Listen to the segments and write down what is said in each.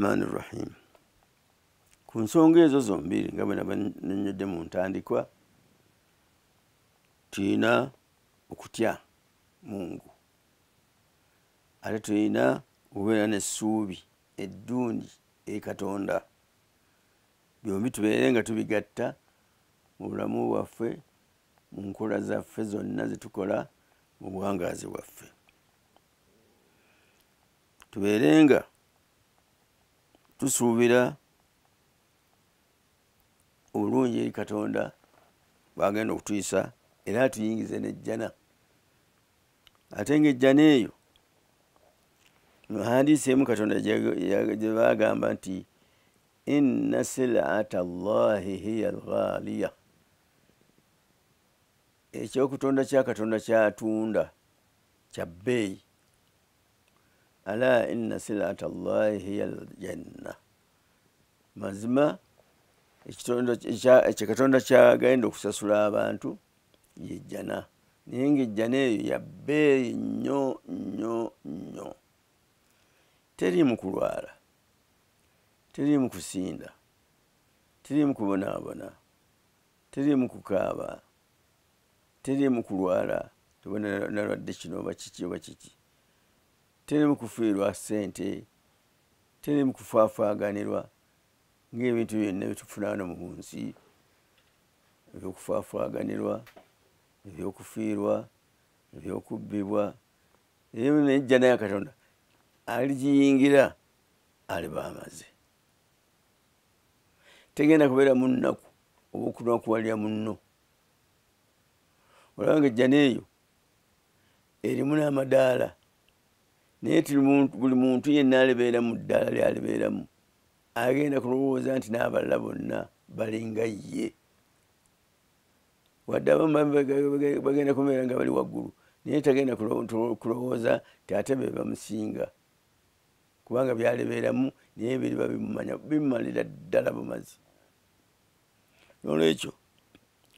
rahmaani rrahim ku nsonga ezo zombiri nga bwenaba nenyodde mu ntandikwa tulina okutya mungu ate tulina okubeera nessuubi eddungi ekatonda byombi tubeere nga tubigatta mu bulamu bwaffe mu nkola zaffe zonna zetukola mu buwangaazi bwaffe tubeere nga tusuubira olungi eri katonda bwagenda okutuyisa era tuyingize nejjana ate nga ejjana eyo muhandiseemu katonda gyebagamba nti inna silata llahi hiya lghaliya ekyokutonda kya katonda kyatunda kya bbeeyi ala inna silata llahi hiya ljanna mazima ekikatonda kyagenda okusasula abantu yejjana naye ngaejjana eyo yabbeeyi nnyo nnyo nnyo teri mu kulwala teri mu kusinda teri mu kubonaabona teri mu kukaaba teri mu kulwala tobanalwadde kino oba kiki oba kiki teri mukufiirwa ssente teri mukufaafaaganirwa ngaebintu byonna byetufunaano mu nsi ebyokufaafaaganirwa ebyokufiirwa ebyokubbibwa ejja naye katonda aligiyingira aliba amaze tegenda kubeera munnaku oba okunakuwalira munno olabanga ejja neeyo erimu n'amadaala naye buli muntu yenna alibeera mu ddaala lyalibeeramu agenda kulowooza nti n'abalala bonna balinga ye wadde abamu bagenda kubeera nga bali waggulu naye tagenda kulowooza nti ate be bamusinga kubanga byalibeeramu naye biriba bimumanya bimumalira ddala bumazi nolwekyo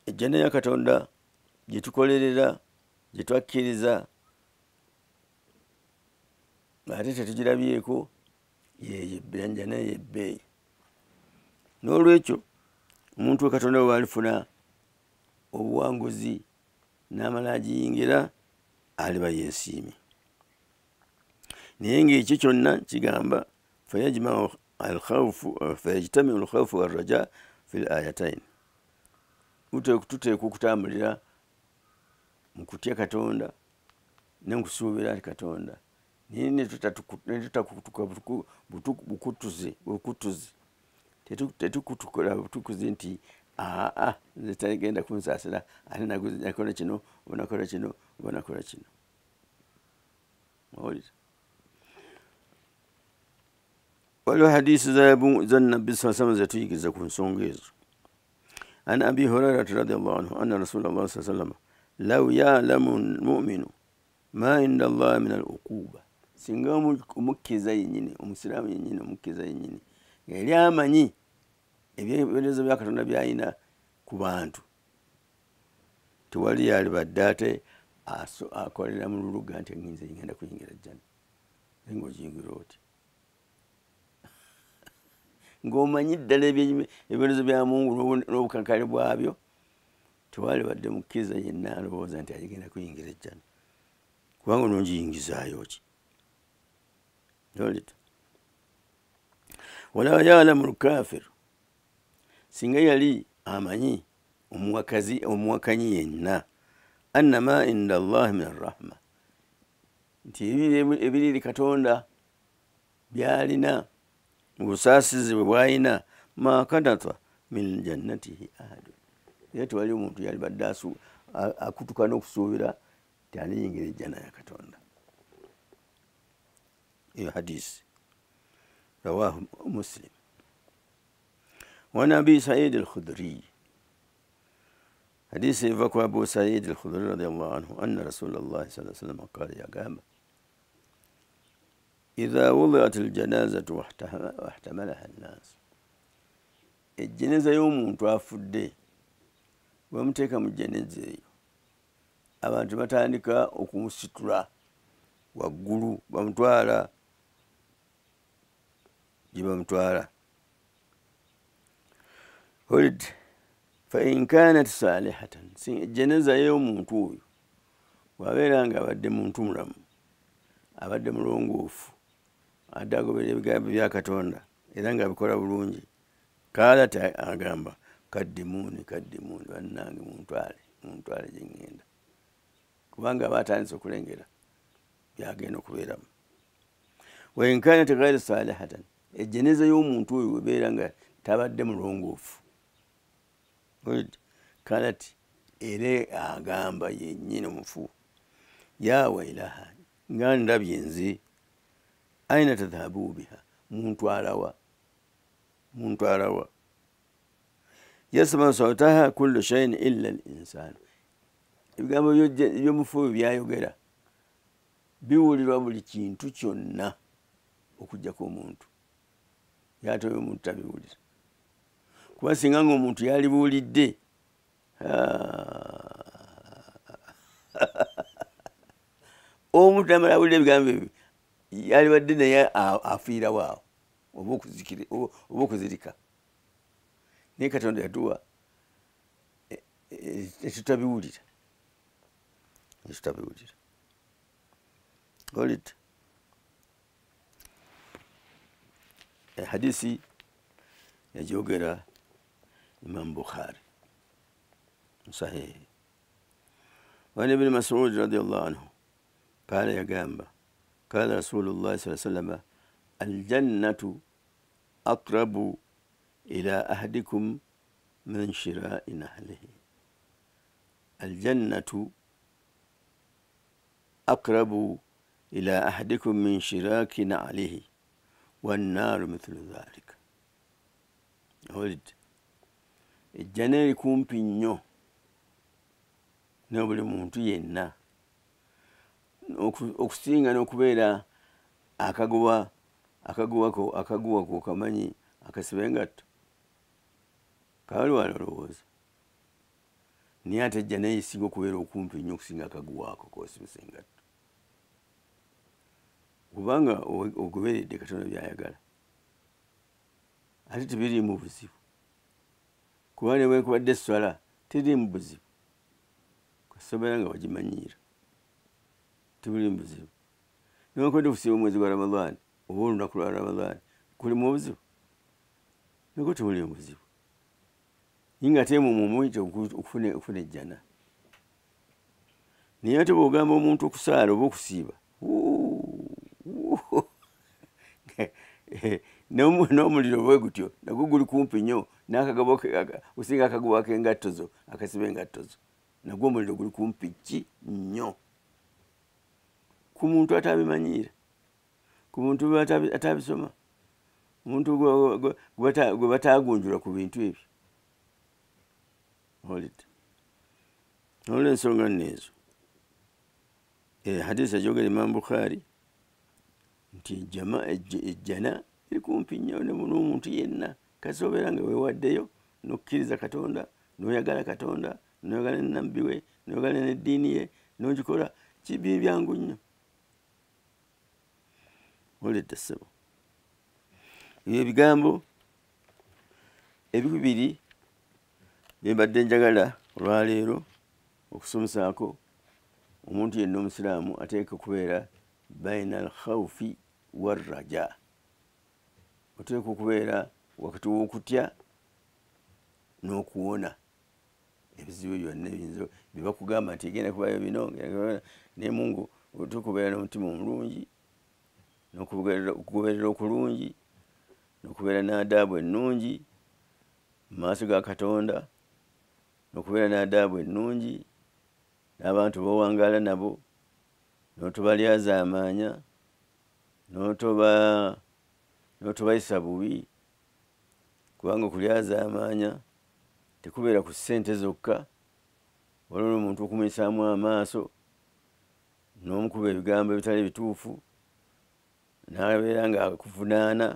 ejjana ya katonda gye tukolerera gye twakkiriza ate tetugirabyeko yeyo ebbanja naye ebbeeyi n'olwekyo omuntu wekatonda we baalifuna obuwanguzi n'amala agiyingira aliba yeesiimi naye ngaekyo kyonna kigamba fayajmau fayajtamiu alkhaufu waraja fi l ayatain tuteeka okutambulira mu kutya katonda nenkusuubira ti katonda nini tutatukutukabukutuzi bukutuzi tetikutukula butukuzi nti aa nze tagenda ani ate nakola kino onakola kino onakola kino mawulire waliwo hadisi za nabi saa salama zetuyigiriza ku nsonga ezo an abi hurairata radiallahu anhu ana rasula llah saa salama law yalamu lmuminu ma inda allahi min aluquba singa omukkiza yennyini omusiraamu yennyini omukkiza yennyini ngaeri amanyi ebyebeerezo bya katonda byayina ku bantu tewali yalibadde ate akolera mu luluga nti eginza yigenda kuyingira jjana ye ngaogiyingira oti ngaomanyi ddala ebyebeerezo bya mungu n'obukakali bwabyo tewalibadde mukkiza yenna alowooza nti agigenda kuyingira ejjana kubanga nongiyingizaayo ki zolita wala yaalamu lkafir singa yali amanyi omuwakazi omuwakanyi yenna annama inda allahi min arrahma nti ebiriri katonda byalina obusaasizi bwe bwayina makanata min jannatihi ahadun era tewali omuntu yalibadde akutuka n'okusuubira tyaliyingira ejjana ya katonda حديث رواه مسلم وعن أبي سعيد الخدري حديث يفكر أبو سعيد الخدري رضي الله عنه أن رسول الله صلى الله عليه وسلم قال يا جامع إذا وضعت الجنازة واحتملها الناس ejjeneza y'omuntu afudde bwemuteeka mu jeneza eyo abantu batandika okumusitula waggulu bamutwala gye bamutwala holid fainkanat salihatan jeneza yeomuntu oyo wabeera nga abadde muntu mulamu abadde mulongoofu adde agoberera ebigambo byakatonda era nga abikola bulungi kalat agamba kaddimuuni kaddimuuni bannange muntwale muntwale gyeŋŋenda kubanga aba atandise okulengera byagenda okubeeramu wainkanat gaire salihatan ejeneza y'omuntu oyo webeera nga tabadde mulongoofu kalati era agamba yennyini omufu yawa ilaha nga ndabye nze aina tadhabuu biha muntwalawa muntwalawa yasmau sautaha kulu shayin illa al insaanu ebigambo ebyomufu ebyo byayogera biwulirwa buli kintu kyonna okugjaku omuntu yatoya omuntu tabiwulira kuba singa nga omuntu yalibuulidde omuntu namala abuulira ebigambo ebyo yalibadde naye afiirawoawo oba okuzirika naye katonda yatuwa etutabiwulira e, etutabiwulira olita hadisi yajogera إمام بخاري صحيح وعن ابن مسعود رضي الله عنه قال يا جامبا قال رسول الله صلى الله عليه وسلم الجنة أقرب إلى أحدكم من شراء نحله الجنة أقرب إلى أحدكم من شراك نعله wannaaru mithulu dhalika owulidde ejjana eri kumpi nnyo nobuli muntu yenna okusinga n'okubeera akagoba akagubako akaguwako kamanyi akasiba engatto kawali walolowooza naye ate ejjana eyisinga okubeera okumpi nnyo okusinga akaguwako kosimusa engatto kubanga ogoberedde katonda byayagala ate tebiriimu buzibu kuba ne bwenkubadde eswala teriimu buzibu kasobera nga wagimanyiira tebiriimu buzibu newakubadde obusibu omwezi gwa ramadaani oba olunaku lwa ramadaani kulimu obuzibu nago tebuliimu buzibu yinga ate mumumwite okufuna ejjana naye ate bwogamba omuntu okusaala oba okusiiba n'omuliro bwe gutyo nagwo guli kumpi nnyo nakagabo osinga akagubako engatto zo akasiba engatto zo nagwo omuliro guli kumpi ki nnyo ku muntu atabimanyiire ku muntu atabisoma omuntu gwe batagunjula ku bintu ebyo olwensonga nno ezo eh, hadisi ajogera imamu bukhari 1446 nti ejjana erikumpi nnyo n'omuntu yenna kasi obeera nga weewaddeyo n'okkiriza katonda n'oyagala katonda n'oyagala nenabbi we n'oyagala neddiini ye n'ogikola kibi byangu nnyo oledde ssebo ebyebigambo ebikubiri byembadde njagala olwaleero okusomesaako omuntu yenna omusiraamu ateeka okubeera baina alkhaufi waraja oteeka okubeera wakati wokutya n'okuwona ebizibu byonna ebiyinza byebakugamba nti egenda kubayo bino naye mungu oteeka okubeera n'omutima omulungi nokugoberera okulungi nokubeera n'adaabu ennungi mu maaso ga katonda n'okubeera n'adaabu ennungi n'abantu bawangaala nabo n'otubalyazaamaanya n'otoba n'otubayisa bubi kubanga okulyazaamaanya tekubeera ku ssente zokka waliwo n'omuntu okumuyisaamu amaaso n'omukuba ebigambo ebitali bituufu n'abeera ngaakuvunaana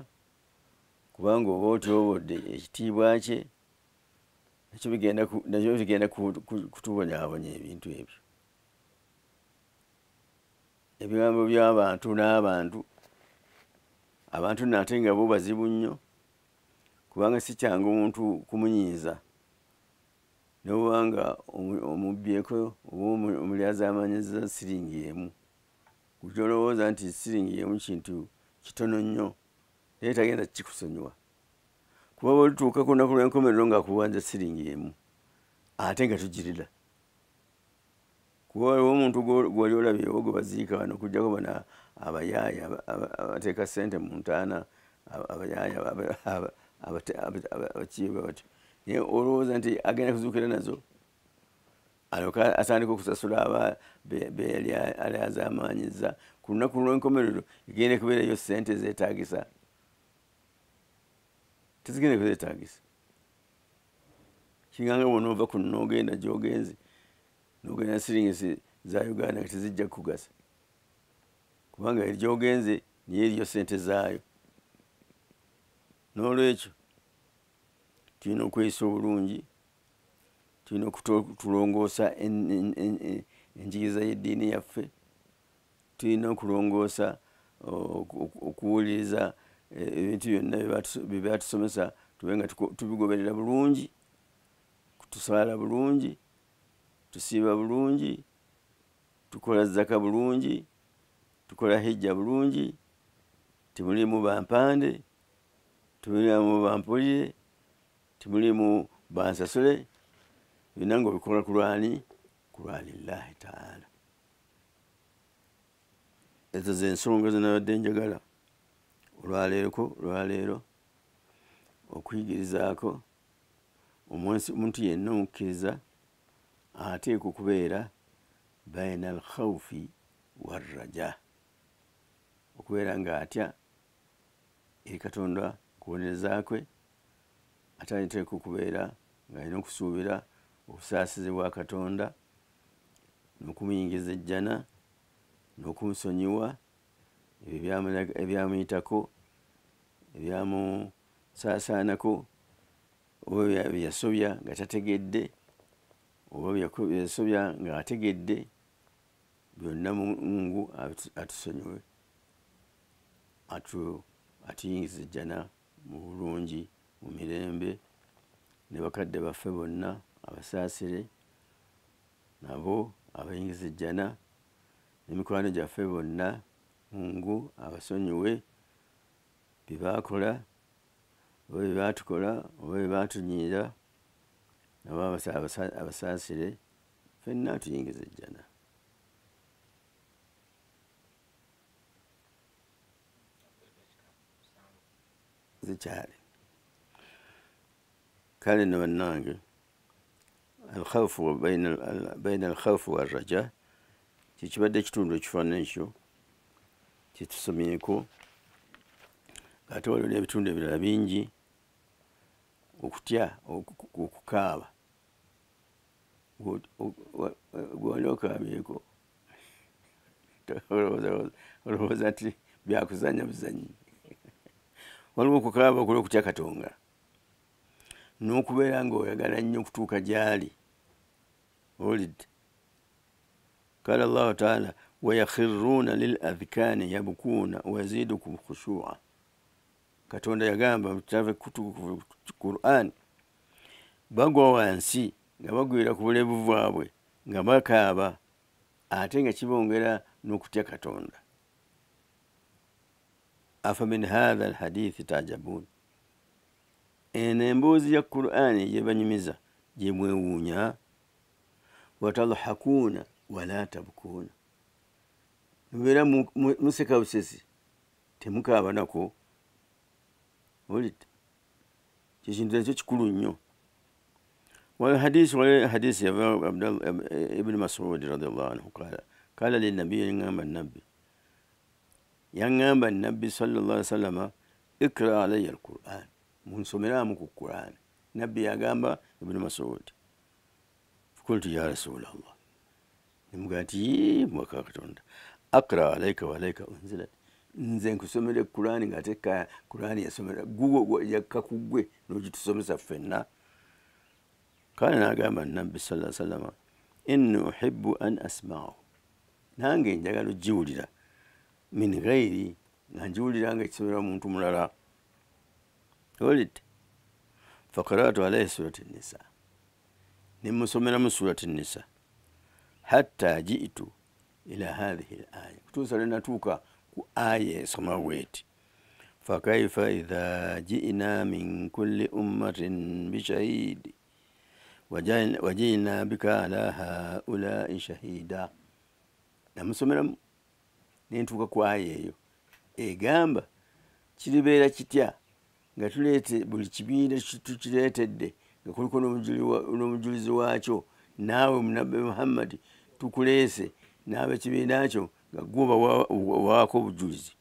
kubanga oba otyobodde ekitiibwa kye nakyo bigenda kutubonyaabonya ebintu ebyo ebigambo byabantu n'abantu abantu naate nga bo bazibu nnyo kubanga si kyangu omuntu kumunyiiza nobubanga omubyeko oba omulyazaamanyiza siringi emu kukyolowooza nti siringi emu kintu kitono nnyo naye tagenda kikusonyiwa kuba bwe lutuuka ku nnaku lw'enkomerero ngaakuwanza siringi emu ate nga tugirira waliwo omuntu gwali olabyewo gwe baziika bano kujjako bana abayaaya abateeka sente mu ntaana abayaaya abakiibwa batyo naye olowooza nti agenda kuzuukira nazo alyoka atandika okusasula aba beeyali alyazaamaanyiza ku lunaku lw'enkomerero egenda kubeerayo sente zeetaagisa tezigenda kuzeetaagisa kiganga bona ova ku nnoogenda gyogenze nogenda siringisi za uganda nga tezijja kukugasa kubanga eri gyogenze niyo eriyo sente zaayo n'olwekyo tulina okweyisa obulungi tulina okutulongoosa enjigiriza y'eddiini yaffe tulina okulongoosa okuwuliriza e, ebintu byonna bye byatusomesa tube nga tubigoberera bulungi kutusaala bulungi tusiiba bulungi tukola zaka bulungi tukola hijja bulungi timulimu bampande timulimu bampulire timulimu bansasule byonna nga obikola kulwani kulwanillahi taala ezo zensonga zinabadde njagala olwaleeroku olwaleero okuyigirizaako omuntu yenna omukkiriza ateeka okubeera baina al khaufi waraja okubeera nga atya eri katonda kubonerezakwe ate ateeka okubeera nga alina okusuubira obusaasizi bwa katonda n'okumuyingiza ejjana n'okumusonyiwa ebyo ebyamuyitako ebyamusaasaanako oba byeyasobya nga tategedde oba byensobya ngaategedde byonna mungu atusonyiwe atuyingiza jjana mu bulungi mu mirembe ne bakadde baffe bonna abasaasire nabo abayingiza ejjana n'emikwano gyaffe bonna mungu abasonyiwe bye baakola oba bye baatukola oba bye baatunyiira oba abasaasire fenna tuyingiza ejjana zikyali kale no bannange baina alkhaufu waraja kyekibadde ekitundu ekifaanana ekyo kyetusomyeko ate waliwo nebitundu ebirala bingi okutya okukaaba guondoka biko olowooza nti byakuzanya buzanyi waliwo okukaaba okuli okutya katonda n'okubeera ng'oyagala nnyo okutuuka gy'ali kala قال taala wayakhiruna lil للأذكان يبكون wazidukum khushua katonda yagamba mu qur'an bagwa wansi nga bagwira ku bulebu bwabwe nga bakaaba ate nga kibongera n'okutya katonda afa min hatha alhadithi tajabun eno emboozi ya qur'ani gyebanyumiza gyemwewuunya watadhakuuna wala tabukuuna mubeera museka busesi temukaabanako olita kyo kintu nakyo kikulu nnyo والحديث غير حديث عبد ابن مسعود رضي الله عنه قال قال للنبي ينام النبي ينام النبي صلى الله عليه وسلم اقرأ علي القرآن من سمرامك القرآن نبي يقام ابن مسعود فقلت يا رسول الله نمغاتي مكاكتوند أقرأ عليك وعليك أنزلت nze nkusomera ekulaani ng'ate kulaani yasomera guwo yakkakugwe n'ogitusomesa ffenna kale n'agamba nabbi sala salama inni uhibbu an asmaahu nange njagala ogiwulira min gairi nga ngiwulira nga ekisobera muntu mulala olidde fakaratu alaihi surati nisa nemusomeramu surati nisa hatta jitu ila hathihi laya kutusa lwe ku aya esoma bweti fakaifa idha jina min kulli ummatin bishahidi wajina bika ala haulai shahida namusomeramu nentuuka kwayo eyo egamba kiribeera kitya nga tulete buli kibiina tukiretedde nga kuliko n'omujulizi wakyo naawe munabbe muhammadi tukulese naaba ekibiina kyo nga guba wawako obujulizi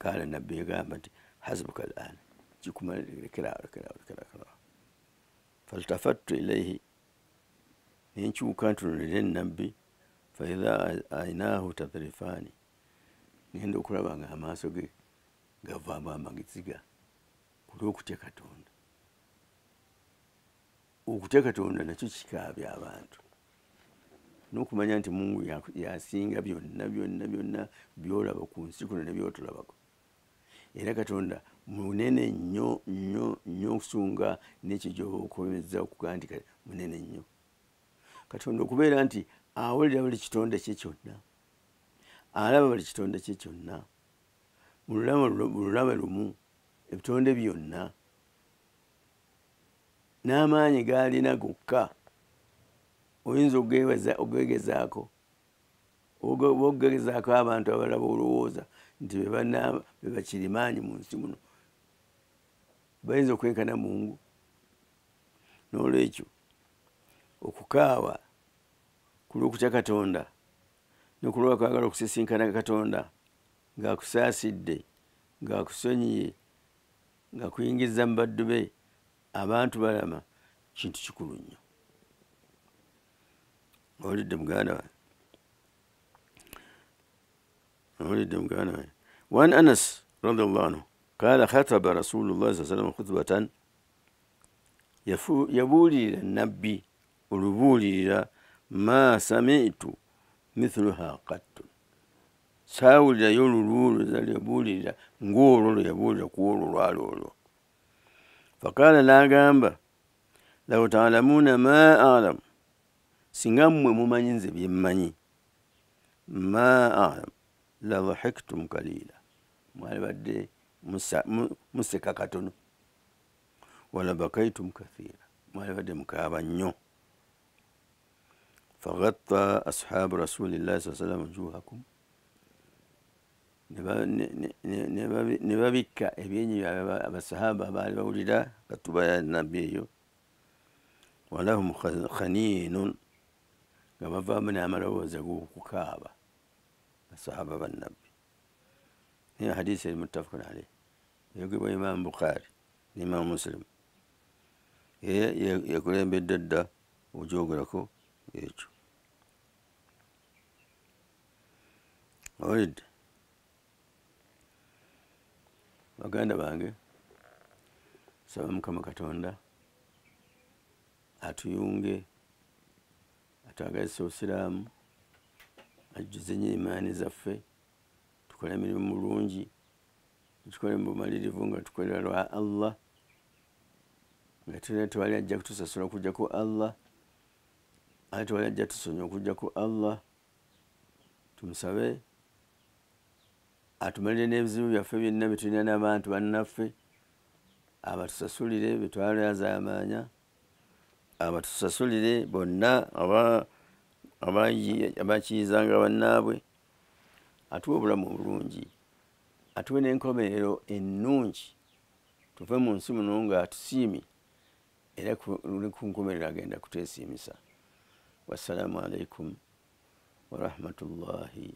kala nabbi egamba nti hasbuka lana kikumalekerakerakerakerao فالتفت إليه ينشو كانت نجن نبي فإذا عيناه تذرفان نهند أكرا بان هماسو جي غفابا مغتزيغا كدو كتيا كتون وكتيا كتون نتو شكاب يا بانتو n'okumanya nti mungu yasinga byonna byonna byonna byolaba ku nsi kuno ne byotulabako era katonda munene nnyo nnyo nnyo okusunga nekyojoba okukomeza okuga nti munene nnyo katonda okubeera nti awulira buli kitonda kye kyonna alaba buli kitonda kye kyonna mululame lumu ebitonde byonna n'amaanyi galina gokka oyinza okgegezaako ogegezaako abantu abalaba olowooza nti bebakirimanyi munsi muno bayinza okwenkana mungu nolwekyo okukaawa kulwokutya katonda nokulwa kwagala okusisinkana katonda ngaakusaasidde ngaakusonyiye nga kuyingiza mubaddu be abantu balama kintu kikulu nnyo olidde muganda wange olidde muganda wange وأن أنس رضي الله عنه قال خطب رسول الله صلى الله عليه وسلم خطبة يبولي للنبي ولبولي إلى ما سمعت مثلها قط ساول يقول رول زل يبول إلى نقول رول يبول يقول رول رول فقال لا جامبا لو تعلمون ما أعلم سنعم ممن ينزل بمني ما أعلم لضحكتم قليلاً mwalibadde museka katono wala bakaitum kathira mwalibadde mukaaba nnyo faghatta ashabu rasulillahi saa sallam wujuhakum ne babikka ebyenyi byabwe abasahaba baali bawulira katuba ya nabbi eyo walahum khaniinun nga bavaamu n'amaloboozi ag'okukaaba basahaba bannabbi hadisi eri mutafukun alayi yogibwa imamu bukhari neimamu musilimu eye yekulembedde dda okujogerako ekyo olidde baganda bange saba mukama katonda atuyunge atwagazisa obusiraamu ajjuze nyo imaani zaffe tukole emirimu mulungi tukole mubumalirivu nga tukolera lwa allah nga tera tewali ajja kutusasula okujjaku allah ate tewali ajja tusonya okujjaku allah tumusabe atumalire n'ebizibu byaffe byonna byetulina n'abantu bannaffe abatusasulire betwalyazaamaanya abatusasulire bonna abakiyizanga bannaabwe aba atuwe obulamu obulungi atuwe n'enkomerero ennungi tuve mu nsi muno nga atusiimye era kunkomerero agenda kutwesiimisa wassalaamu alaikum warahmatullahi